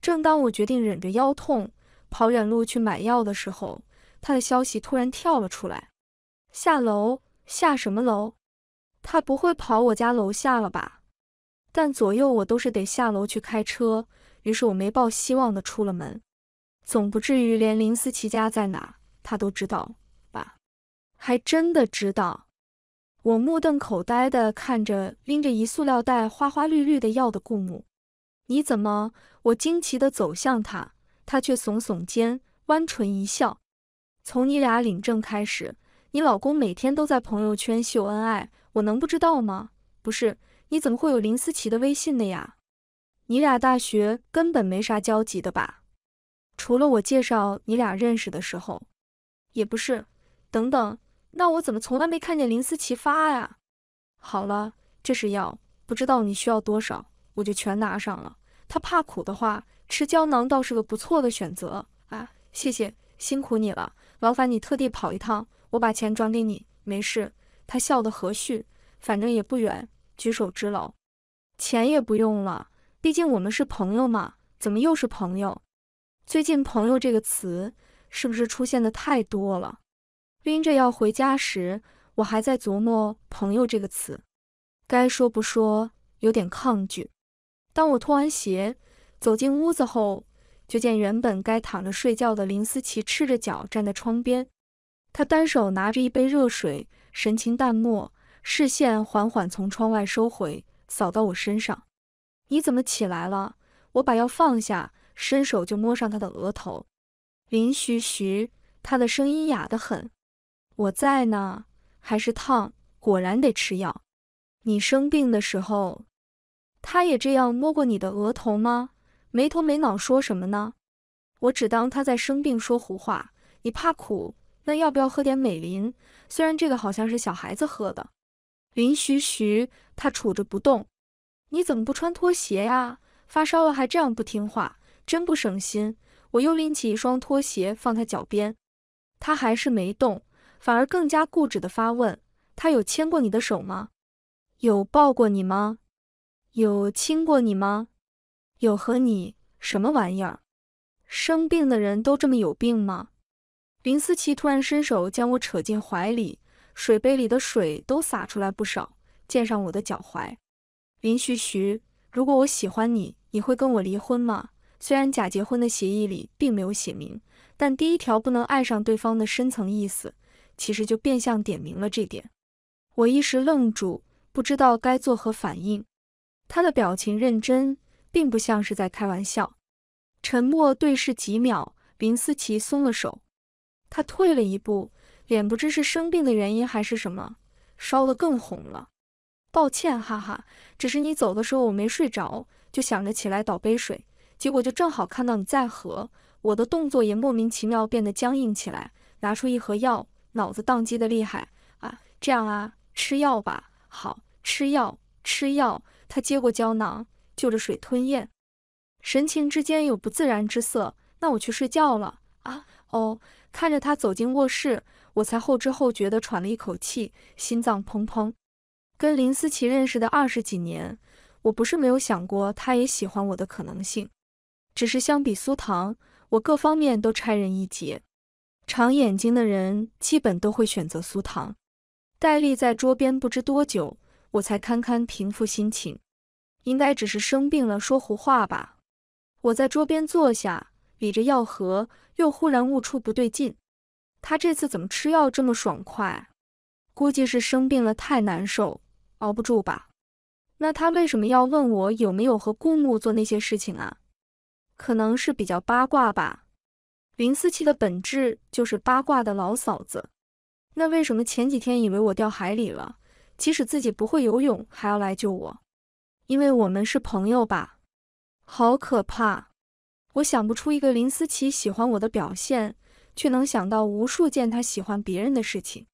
正当我决定忍着腰痛跑远路去买药的时候，他的消息突然跳了出来：下楼？下什么楼？他不会跑我家楼下了吧？但左右我都是得下楼去开车，于是我没抱希望的出了门。总不至于连林思琪家在哪，他都知道吧？还真的知道！我目瞪口呆的看着拎着一塑料袋花花绿绿的药的顾母，你怎么？我惊奇的走向他，他却耸耸肩，弯唇一笑。从你俩领证开始，你老公每天都在朋友圈秀恩爱，我能不知道吗？不是。你怎么会有林思琪的微信的呀？你俩大学根本没啥交集的吧？除了我介绍你俩认识的时候，也不是。等等，那我怎么从来没看见林思琪发呀？好了，这是药，不知道你需要多少，我就全拿上了。他怕苦的话，吃胶囊倒是个不错的选择啊。谢谢，辛苦你了，劳烦你特地跑一趟，我把钱转给你。没事，他笑得和煦，反正也不远。举手之劳，钱也不用了。毕竟我们是朋友嘛，怎么又是朋友？最近“朋友”这个词是不是出现的太多了？拎着要回家时，我还在琢磨“朋友”这个词，该说不说，有点抗拒。当我脱完鞋走进屋子后，就见原本该躺着睡觉的林思琪赤着脚站在窗边，他单手拿着一杯热水，神情淡漠。视线缓缓从窗外收回，扫到我身上。你怎么起来了？我把药放下，伸手就摸上他的额头。林徐徐，他的声音哑得很。我在呢，还是烫，果然得吃药。你生病的时候，他也这样摸过你的额头吗？没头没脑说什么呢？我只当他在生病说胡话。你怕苦，那要不要喝点美林？虽然这个好像是小孩子喝的。林徐徐，他杵着不动。你怎么不穿拖鞋呀？发烧了还这样不听话，真不省心。我又拎起一双拖鞋放他脚边，他还是没动，反而更加固执地发问：他有牵过你的手吗？有抱过你吗？有亲过你吗？有和你什么玩意儿？生病的人都这么有病吗？林思琪突然伸手将我扯进怀里。水杯里的水都洒出来不少，溅上我的脚踝。林徐徐，如果我喜欢你，你会跟我离婚吗？虽然假结婚的协议里并没有写明，但第一条不能爱上对方的深层意思，其实就变相点明了这点。我一时愣住，不知道该作何反应。他的表情认真，并不像是在开玩笑。沉默对视几秒，林思琪松了手，他退了一步。脸不知是生病的原因还是什么，烧得更红了。抱歉，哈哈，只是你走的时候我没睡着，就想着起来倒杯水，结果就正好看到你在喝。我的动作也莫名其妙变得僵硬起来，拿出一盒药，脑子宕机的厉害啊！这样啊，吃药吧。好，吃药，吃药。他接过胶囊，就着水吞咽，神情之间有不自然之色。那我去睡觉了啊。哦，看着他走进卧室。我才后知后觉地喘了一口气，心脏砰砰。跟林思琪认识的二十几年，我不是没有想过她也喜欢我的可能性，只是相比苏糖，我各方面都差人一截。长眼睛的人基本都会选择苏糖。戴笠在桌边不知多久，我才堪堪平复心情。应该只是生病了说胡话吧。我在桌边坐下，理着药盒，又忽然悟出不对劲。他这次怎么吃药这么爽快？估计是生病了，太难受，熬不住吧？那他为什么要问我有没有和顾牧做那些事情啊？可能是比较八卦吧。林思琪的本质就是八卦的老嫂子。那为什么前几天以为我掉海里了，即使自己不会游泳还要来救我？因为我们是朋友吧？好可怕！我想不出一个林思琪喜欢我的表现。却能想到无数件他喜欢别人的事情。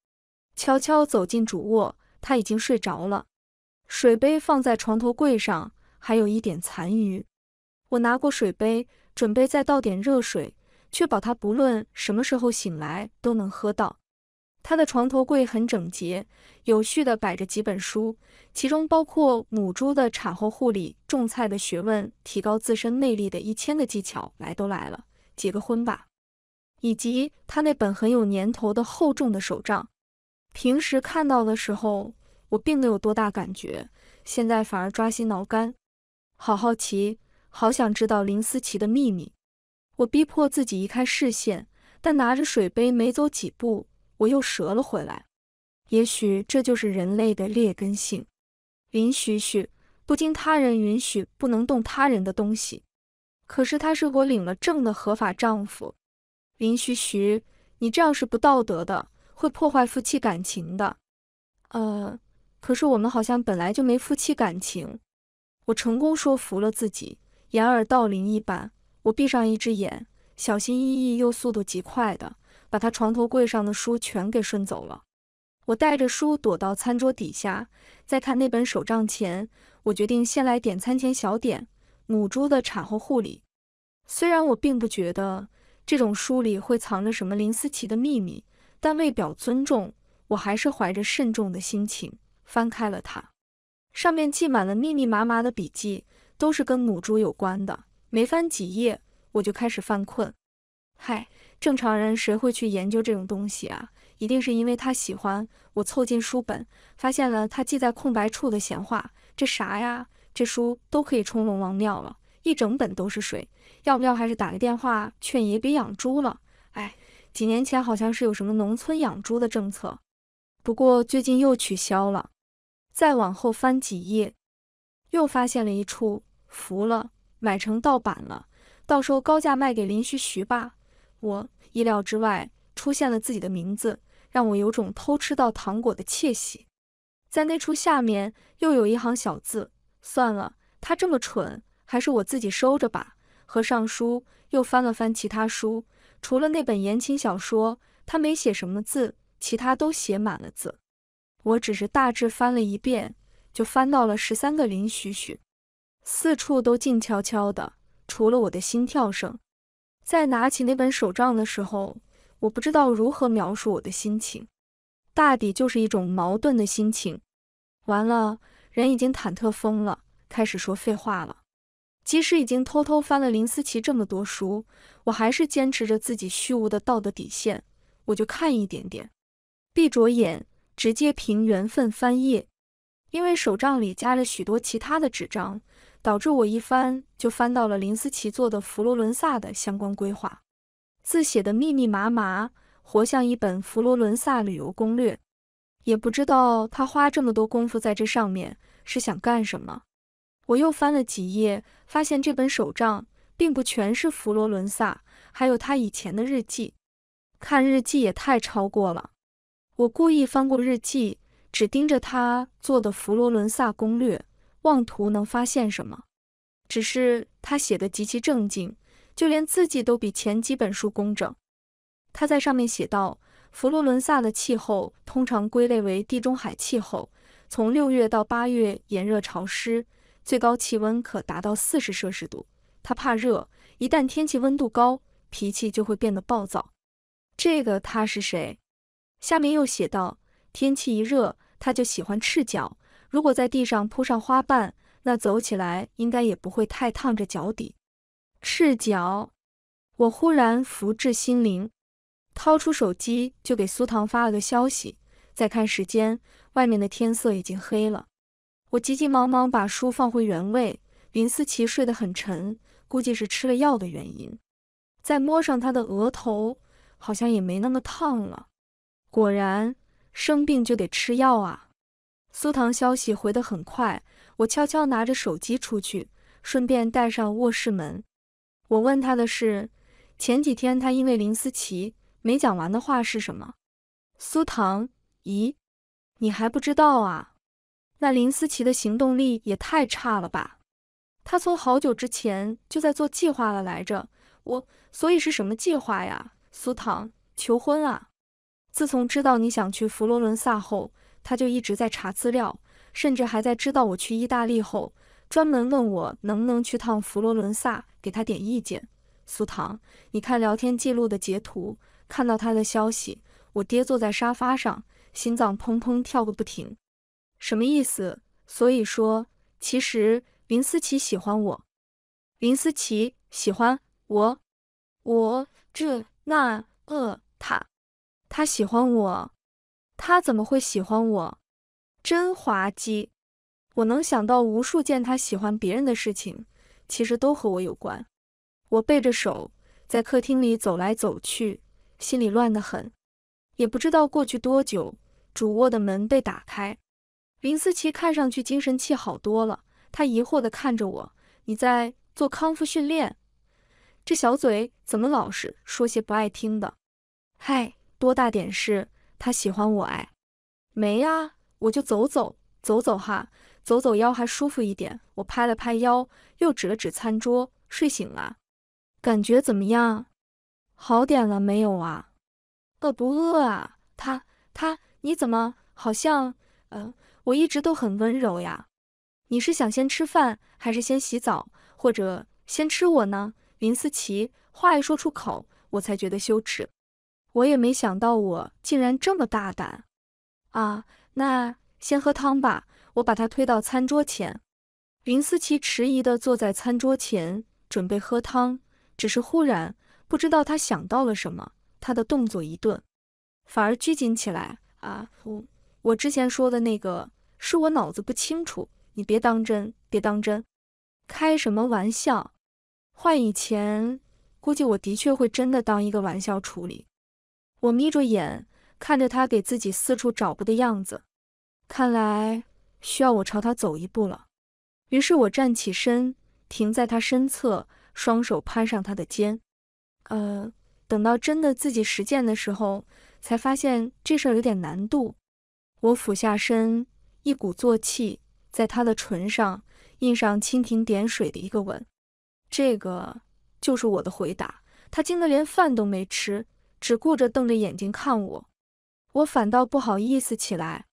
悄悄走进主卧，他已经睡着了。水杯放在床头柜上，还有一点残余。我拿过水杯，准备再倒点热水，确保他不论什么时候醒来都能喝到。他的床头柜很整洁，有序的摆着几本书，其中包括《母猪的产后护理》《种菜的学问》《提高自身魅力的一千个技巧》。来都来了，结个婚吧。以及他那本很有年头的厚重的手账，平时看到的时候我并没有多大感觉，现在反而抓心挠肝，好好奇，好想知道林思琪的秘密。我逼迫自己移开视线，但拿着水杯没走几步，我又折了回来。也许这就是人类的劣根性。林徐徐不经他人允许不能动他人的东西，可是他是我领了证的合法丈夫。林徐徐，你这样是不道德的，会破坏夫妻感情的。呃，可是我们好像本来就没夫妻感情。我成功说服了自己，掩耳盗铃一般，我闭上一只眼，小心翼翼又速度极快的把他床头柜上的书全给顺走了。我带着书躲到餐桌底下，在看那本手账前，我决定先来点餐前小点，母猪的产后护理。虽然我并不觉得。这种书里会藏着什么林思琪的秘密？但为表尊重，我还是怀着慎重的心情翻开了它。上面记满了密密麻麻的笔记，都是跟母猪有关的。没翻几页，我就开始犯困。嗨，正常人谁会去研究这种东西啊？一定是因为他喜欢。我凑近书本，发现了他记在空白处的闲话。这啥呀？这书都可以冲龙王庙了。一整本都是水，要不要还是打个电话劝爷别养猪了？哎，几年前好像是有什么农村养猪的政策，不过最近又取消了。再往后翻几页，又发现了一处，服了，买成盗版了，到时候高价卖给林徐徐吧。我意料之外出现了自己的名字，让我有种偷吃到糖果的窃喜。在那处下面又有一行小字，算了，他这么蠢。还是我自己收着吧。合上书，又翻了翻其他书，除了那本言情小说，他没写什么字，其他都写满了字。我只是大致翻了一遍，就翻到了十三个林许许。四处都静悄悄的，除了我的心跳声。在拿起那本手账的时候，我不知道如何描述我的心情，大抵就是一种矛盾的心情。完了，人已经忐忑疯了，开始说废话了。即使已经偷偷翻了林思琪这么多书，我还是坚持着自己虚无的道德底线。我就看一点点，闭着眼，直接凭缘分翻页。因为手账里加了许多其他的纸张，导致我一翻就翻到了林思琪做的佛罗伦萨的相关规划，字写的密密麻麻，活像一本佛罗伦萨旅游攻略。也不知道他花这么多功夫在这上面是想干什么。我又翻了几页，发现这本手账并不全是佛罗伦萨，还有他以前的日记。看日记也太超过了。我故意翻过日记，只盯着他做的佛罗伦萨攻略，妄图能发现什么。只是他写的极其正经，就连字迹都比前几本书工整。他在上面写道：“佛罗伦萨的气候通常归类为地中海气候，从六月到八月，炎热潮湿。”最高气温可达到四十摄氏度，他怕热，一旦天气温度高，脾气就会变得暴躁。这个他是谁？下面又写道，天气一热，他就喜欢赤脚，如果在地上铺上花瓣，那走起来应该也不会太烫着脚底。赤脚，我忽然福至心灵，掏出手机就给苏糖发了个消息。再看时间，外面的天色已经黑了。我急急忙忙把书放回原位，林思琪睡得很沉，估计是吃了药的原因。再摸上她的额头，好像也没那么烫了。果然，生病就得吃药啊。苏糖消息回得很快，我悄悄拿着手机出去，顺便带上卧室门。我问她的是，前几天她因为林思琪没讲完的话是什么？苏糖，咦，你还不知道啊？那林思琪的行动力也太差了吧！他从好久之前就在做计划了来着，我所以是什么计划呀？苏糖求婚啊！自从知道你想去佛罗伦萨后，他就一直在查资料，甚至还在知道我去意大利后，专门问我能不能去趟佛罗伦萨，给他点意见。苏糖，你看聊天记录的截图，看到他的消息，我跌坐在沙发上，心脏砰砰跳个不停。什么意思？所以说，其实林思琪喜欢我。林思琪喜欢我，我这那呃，他，他喜欢我，他怎么会喜欢我？真滑稽！我能想到无数件他喜欢别人的事情，其实都和我有关。我背着手在客厅里走来走去，心里乱得很，也不知道过去多久，主卧的门被打开。林思琪看上去精神气好多了，她疑惑地看着我：“你在做康复训练？这小嘴怎么老是说些不爱听的？”“嗨，多大点事？他喜欢我哎，没呀，我就走走走走哈，走走腰还舒服一点。”我拍了拍腰，又指了指餐桌：“睡醒了，感觉怎么样？好点了没有啊？饿不饿啊？”“他他，你怎么好像……嗯？”我一直都很温柔呀，你是想先吃饭，还是先洗澡，或者先吃我呢？林思琪话一说出口，我才觉得羞耻。我也没想到我竟然这么大胆啊！那先喝汤吧，我把他推到餐桌前。林思琪迟疑地坐在餐桌前，准备喝汤，只是忽然不知道他想到了什么，他的动作一顿，反而拘谨起来啊！呼。我之前说的那个是我脑子不清楚，你别当真，别当真，开什么玩笑？换以前，估计我的确会真的当一个玩笑处理。我眯着眼看着他给自己四处找不的样子，看来需要我朝他走一步了。于是我站起身，停在他身侧，双手攀上他的肩。呃，等到真的自己实践的时候，才发现这事儿有点难度。我俯下身，一鼓作气，在他的唇上印上蜻蜓点水的一个吻。这个就是我的回答。他惊得连饭都没吃，只顾着瞪着眼睛看我。我反倒不好意思起来，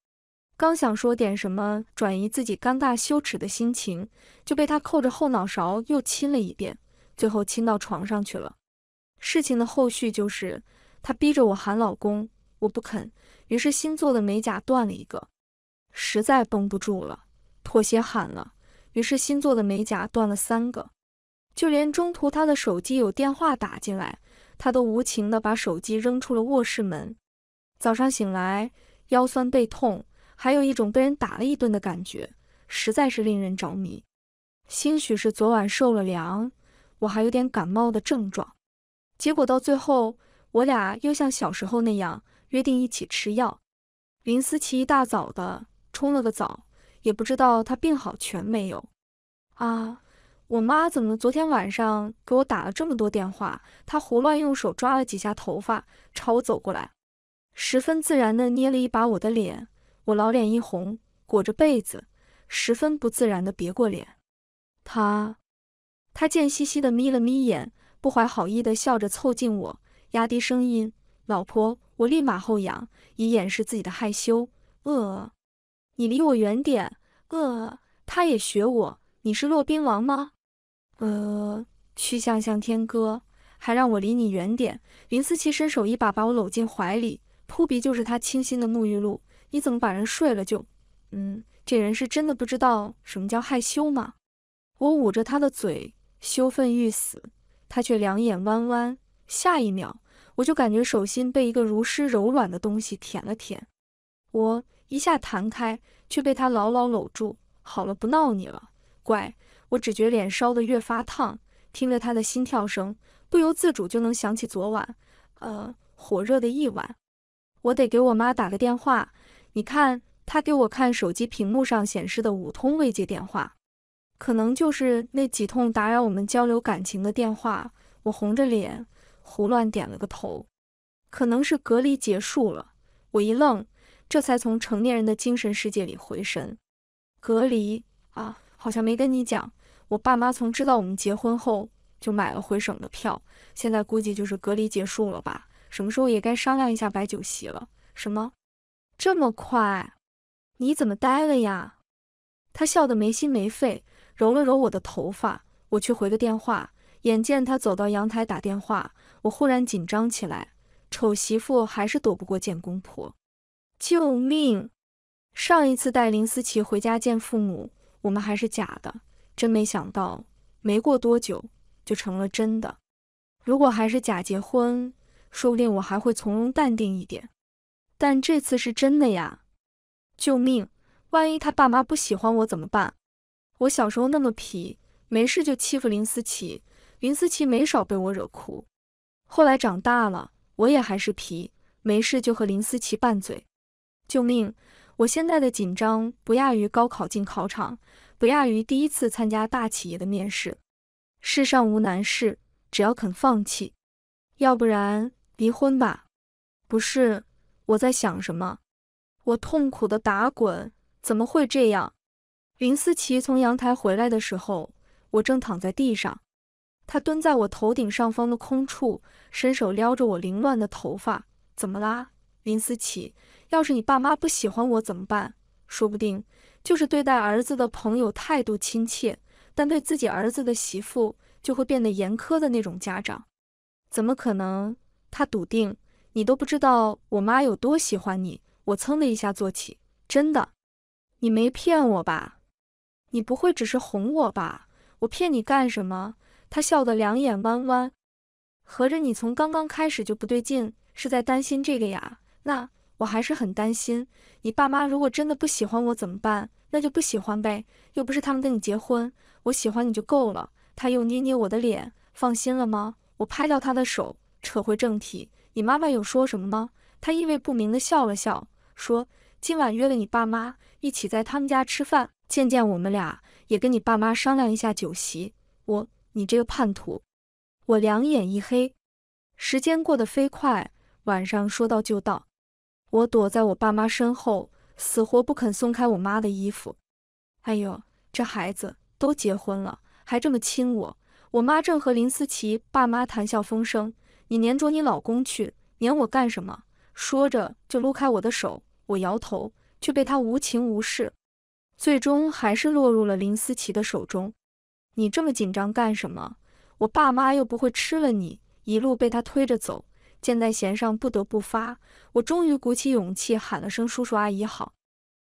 刚想说点什么转移自己尴尬羞耻的心情，就被他扣着后脑勺又亲了一遍，最后亲到床上去了。事情的后续就是，他逼着我喊老公，我不肯。于是新做的美甲断了一个，实在绷不住了，妥协喊了。于是新做的美甲断了三个，就连中途他的手机有电话打进来，他都无情的把手机扔出了卧室门。早上醒来腰酸背痛，还有一种被人打了一顿的感觉，实在是令人着迷。兴许是昨晚受了凉，我还有点感冒的症状。结果到最后，我俩又像小时候那样。约定一起吃药。林思琪一大早的冲了个澡，也不知道她病好全没有。啊，我妈怎么昨天晚上给我打了这么多电话？她胡乱用手抓了几下头发，朝我走过来，十分自然的捏了一把我的脸。我老脸一红，裹着被子，十分不自然的别过脸。他，他贱兮兮的眯了眯眼，不怀好意的笑着凑近我，压低声音：“老婆。”我立马后仰，以掩饰自己的害羞。呃，你离我远点。呃，他也学我。你是骆宾王吗？呃，曲项向天歌，还让我离你远点。林思琪伸手一把把我搂进怀里，扑鼻就是他清新的沐浴露。你怎么把人睡了就？嗯，这人是真的不知道什么叫害羞吗？我捂着他的嘴，羞愤欲死，他却两眼弯弯。下一秒。我就感觉手心被一个如诗柔软的东西舔了舔，我一下弹开，却被他牢牢搂住。好了，不闹你了，乖。我只觉脸烧得越发烫，听着他的心跳声，不由自主就能想起昨晚，呃，火热的一晚。我得给我妈打个电话，你看，他给我看手机屏幕上显示的五通未接电话，可能就是那几通打扰我们交流感情的电话。我红着脸。胡乱点了个头，可能是隔离结束了。我一愣，这才从成年人的精神世界里回神。隔离啊，好像没跟你讲，我爸妈从知道我们结婚后就买了回省的票，现在估计就是隔离结束了吧？什么时候也该商量一下摆酒席了？什么？这么快？你怎么呆了呀？他笑得没心没肺，揉了揉我的头发。我去回个电话。眼见他走到阳台打电话。我忽然紧张起来，丑媳妇还是躲不过见公婆，救命！上一次带林思琪回家见父母，我们还是假的，真没想到，没过多久就成了真的。如果还是假结婚，说不定我还会从容淡定一点，但这次是真的呀！救命！万一他爸妈不喜欢我怎么办？我小时候那么皮，没事就欺负林思琪，林思琪没少被我惹哭。后来长大了，我也还是皮，没事就和林思琪拌嘴。救命！我现在的紧张不亚于高考进考场，不亚于第一次参加大企业的面试。世上无难事，只要肯放弃。要不然离婚吧？不是，我在想什么？我痛苦的打滚，怎么会这样？林思琪从阳台回来的时候，我正躺在地上。他蹲在我头顶上方的空处，伸手撩着我凌乱的头发。怎么啦，林思琪？要是你爸妈不喜欢我怎么办？说不定就是对待儿子的朋友态度亲切，但对自己儿子的媳妇就会变得严苛的那种家长。怎么可能？他笃定。你都不知道我妈有多喜欢你。我噌的一下坐起，真的？你没骗我吧？你不会只是哄我吧？我骗你干什么？他笑得两眼弯弯，合着你从刚刚开始就不对劲，是在担心这个呀？那我还是很担心，你爸妈如果真的不喜欢我怎么办？那就不喜欢呗，又不是他们跟你结婚，我喜欢你就够了。他又捏捏我的脸，放心了吗？我拍掉他的手，扯回正题，你妈妈有说什么吗？他意味不明的笑了笑，说今晚约了你爸妈一起在他们家吃饭，见见我们俩，也跟你爸妈商量一下酒席。我。你这个叛徒！我两眼一黑。时间过得飞快，晚上说到就到。我躲在我爸妈身后，死活不肯松开我妈的衣服。哎呦，这孩子都结婚了，还这么亲我！我妈正和林思琪爸妈谈笑风生，你粘着你老公去，粘我干什么？说着就撸开我的手，我摇头，却被他无情无视，最终还是落入了林思琪的手中。你这么紧张干什么？我爸妈又不会吃了你。一路被他推着走，箭在弦上不得不发。我终于鼓起勇气喊了声叔叔阿姨好。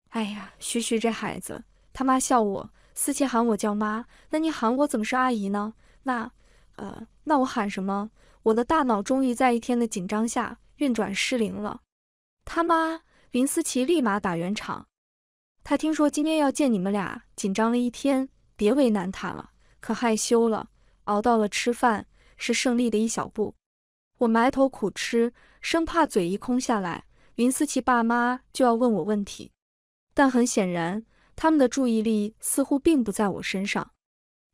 哎呀，徐徐这孩子，他妈笑我。思琪喊我叫妈，那你喊我怎么是阿姨呢？那，呃，那我喊什么？我的大脑终于在一天的紧张下运转失灵了。他妈，林思琪立马打圆场。他听说今天要见你们俩，紧张了一天，别为难他了。可害羞了，熬到了吃饭是胜利的一小步。我埋头苦吃，生怕嘴一空下来，云思琪爸妈就要问我问题。但很显然，他们的注意力似乎并不在我身上。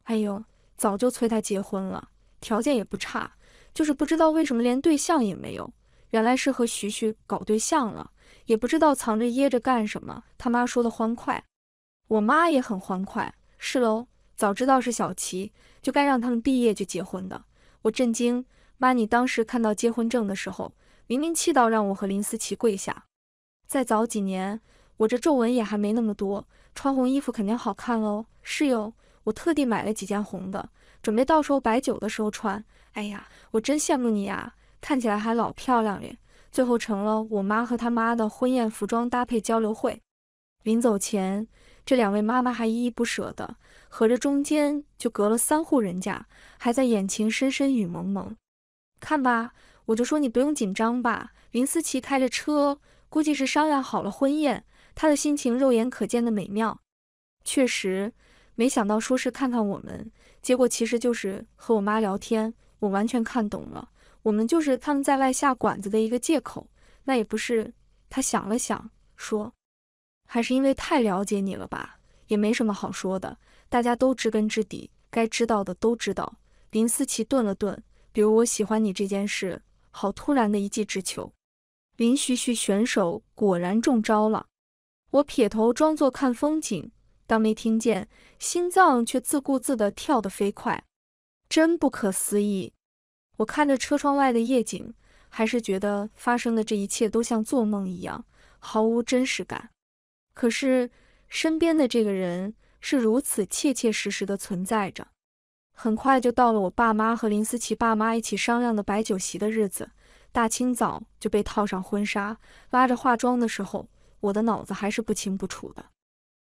哎呦，早就催他结婚了，条件也不差，就是不知道为什么连对象也没有。原来是和徐徐搞对象了，也不知道藏着掖着干什么。他妈说的欢快，我妈也很欢快，是喽。早知道是小琪，就该让他们毕业就结婚的。我震惊，妈，你当时看到结婚证的时候，明明气到让我和林思琪跪下。再早几年，我这皱纹也还没那么多，穿红衣服肯定好看喽。是哟，我特地买了几件红的，准备到时候摆酒的时候穿。哎呀，我真羡慕你呀，看起来还老漂亮嘞。最后成了我妈和他妈的婚宴服装搭配交流会。临走前，这两位妈妈还依依不舍的。合着中间就隔了三户人家，还在眼前，深深雨蒙蒙。看吧，我就说你不用紧张吧。林思琪开着车，估计是商量好了婚宴，他的心情肉眼可见的美妙。确实，没想到说是看看我们，结果其实就是和我妈聊天。我完全看懂了，我们就是他们在外下馆子的一个借口。那也不是。他想了想，说，还是因为太了解你了吧，也没什么好说的。大家都知根知底，该知道的都知道。林思琪顿了顿，比如我喜欢你这件事，好突然的一记直球。林徐徐选手果然中招了。我撇头装作看风景，当没听见，心脏却自顾自的跳得飞快，真不可思议。我看着车窗外的夜景，还是觉得发生的这一切都像做梦一样，毫无真实感。可是身边的这个人。是如此切切实实的存在着。很快就到了我爸妈和林思琪爸妈一起商量的摆酒席的日子。大清早就被套上婚纱，拉着化妆的时候，我的脑子还是不清不楚的。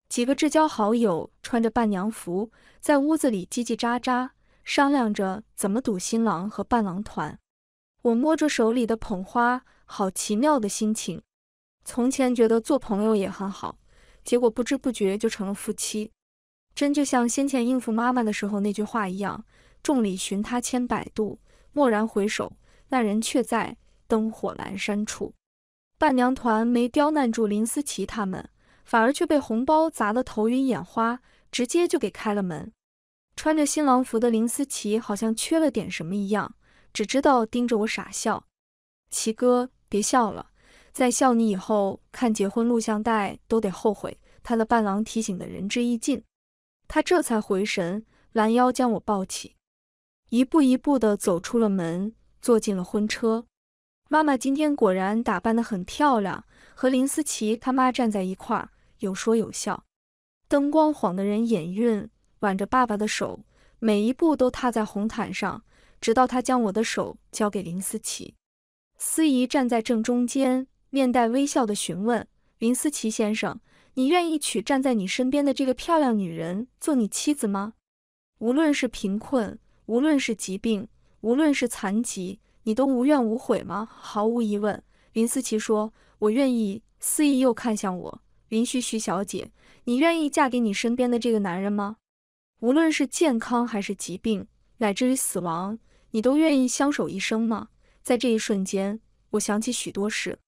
几个至交好友穿着伴娘服，在屋子里叽叽喳喳商量着怎么堵新郎和伴郎团。我摸着手里的捧花，好奇妙的心情。从前觉得做朋友也很好，结果不知不觉就成了夫妻。真就像先前应付妈妈的时候那句话一样：“众里寻他千百度，蓦然回首，那人却在灯火阑珊处。”伴娘团没刁难住林思琪他们，反而却被红包砸得头晕眼花，直接就给开了门。穿着新郎服的林思琪好像缺了点什么一样，只知道盯着我傻笑。齐哥，别笑了，在笑你以后看结婚录像带都得后悔。他的伴郎提醒的仁至义尽。他这才回神，拦腰将我抱起，一步一步地走出了门，坐进了婚车。妈妈今天果然打扮得很漂亮，和林思琪他妈站在一块儿，有说有笑。灯光晃得人眼晕，挽着爸爸的手，每一步都踏在红毯上，直到他将我的手交给林思琪。司仪站在正中间，面带微笑地询问林思琪先生。你愿意娶站在你身边的这个漂亮女人做你妻子吗？无论是贫困，无论是疾病，无论是残疾，你都无怨无悔吗？毫无疑问，林思琪说，我愿意。司仪又看向我，林旭旭小姐，你愿意嫁给你身边的这个男人吗？无论是健康还是疾病，乃至于死亡，你都愿意相守一生吗？在这一瞬间，我想起许多事，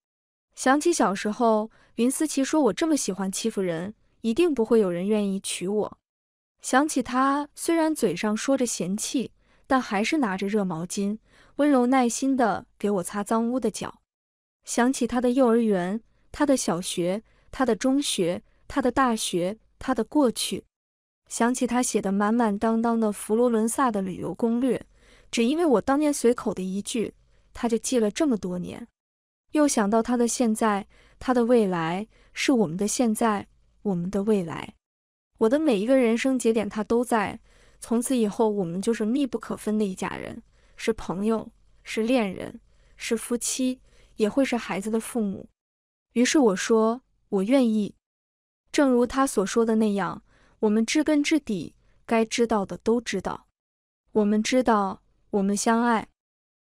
想起小时候。云思琪说：“我这么喜欢欺负人，一定不会有人愿意娶我。”想起他，虽然嘴上说着嫌弃，但还是拿着热毛巾，温柔耐心地给我擦脏污的脚。想起他的幼儿园，他的小学，他的中学，他的大学，他的过去。想起他写的满满当当的佛罗伦萨的旅游攻略，只因为我当年随口的一句，他就记了这么多年。又想到他的现在。他的未来是我们的现在，我们的未来。我的每一个人生节点，他都在。从此以后，我们就是密不可分的一家人，是朋友，是恋人，是夫妻，也会是孩子的父母。于是我说，我愿意。正如他所说的那样，我们知根知底，该知道的都知道。我们知道，我们相爱。